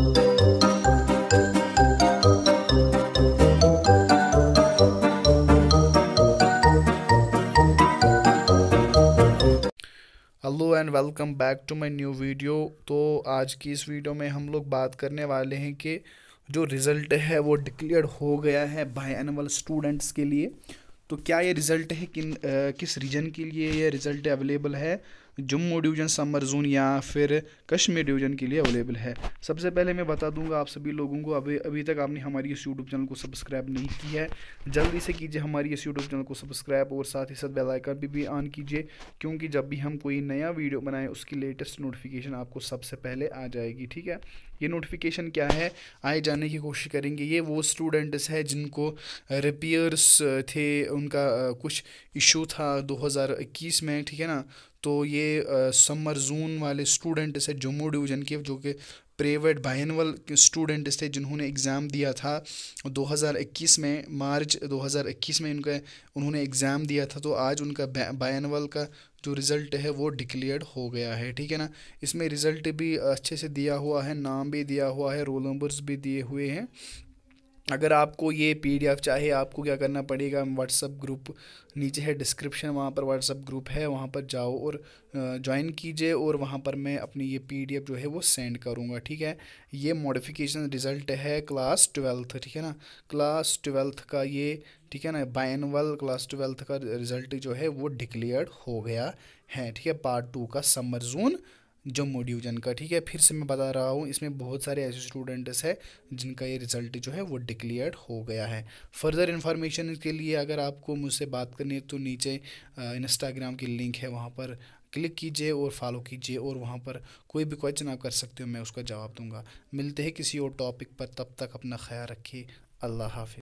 hello and welcome back to my new video तो आज की इस वीडियो में हम लोग बात करने वाले हैं कि जो रिज़ल्ट है वो डिक्लेयर हो गया है बाई एनअल स्टूडेंट्स के लिए तो क्या ये रिज़ल्ट है किन आ, किस रीजन के लिए ये रिज़ल्ट अवेलेबल है जम्मू डिवीज़न समर जोन या फिर कश्मीर डिवीज़न के लिए अवेलेबल है सबसे पहले मैं बता दूंगा आप सभी लोगों को अभी अभी तक आपने हमारी इस यूट्यूब चैनल को सब्सक्राइब नहीं किया है जल्दी से कीजिए हमारी इस यूट्यूब चैनल को सब्सक्राइब और साथ ही साथ बेलाइकन भी, भी ऑन कीजिए क्योंकि जब भी हम कोई नया वीडियो बनाएँ उसकी लेटेस्ट नोटिफिकेशन आपको सबसे पहले आ जाएगी ठीक है ये नोटिफिकेशन क्या है आए जाने की कोशिश करेंगे ये वो स्टूडेंट्स हैं जिनको रिपेयर्स थे उनका कुछ इशू था 2021 में ठीक है ना तो ये समर जून वाले स्टूडेंट्स है जम्मू डिवीज़न के जो कि प्राइवेट बाइनवल स्टूडेंट्स थे जिन्होंने एग्ज़ाम दिया था 2021 में मार्च 2021 में इनका उन्होंने एग्ज़ाम दिया था तो आज उनका बाइनवल का जो रिज़ल्ट है वो डिक्लेयर्ड हो गया है ठीक है ना इसमें रिज़ल्ट भी अच्छे से दिया हुआ है नाम भी दिया हुआ है रोल नंबर्स भी दिए हुए हैं अगर आपको ये पी चाहिए आपको क्या करना पड़ेगा व्हाट्सअप ग्रुप नीचे है डिस्क्रिप्शन वहाँ पर व्हाट्सअप ग्रुप है वहाँ पर जाओ और ज्वाइन कीजिए और वहाँ पर मैं अपनी ये पी जो है वो सेंड करूँगा ठीक है ये मॉडिफिकेशन रिज़ल्ट है क्लास ट्वेल्थ ठीक है ना क्लास ट्वेल्थ का ये ठीक है ना बाइनवल क्लास ट्वेल्थ का रिज़ल्ट जो है वो डिक्लेयर हो गया है ठीक है पार्ट टू का समर जून जम्मू डिवीज़न का ठीक है फिर से मैं बता रहा हूँ इसमें बहुत सारे ऐसे स्टूडेंट्स हैं जिनका ये रिज़ल्ट जो है वो डिक्लेयर हो गया है फर्दर इन्फॉर्मेशन के लिए अगर आपको मुझसे बात करनी है तो नीचे इंस्टाग्राम की लिंक है वहाँ पर क्लिक कीजिए और फॉलो कीजिए और वहाँ पर कोई भी क्वेश्चन आप कर सकते हो मैं उसका जवाब दूंगा मिलते हैं किसी और टॉपिक पर तब तक अपना ख्याल रखिए अल्लाह हाफि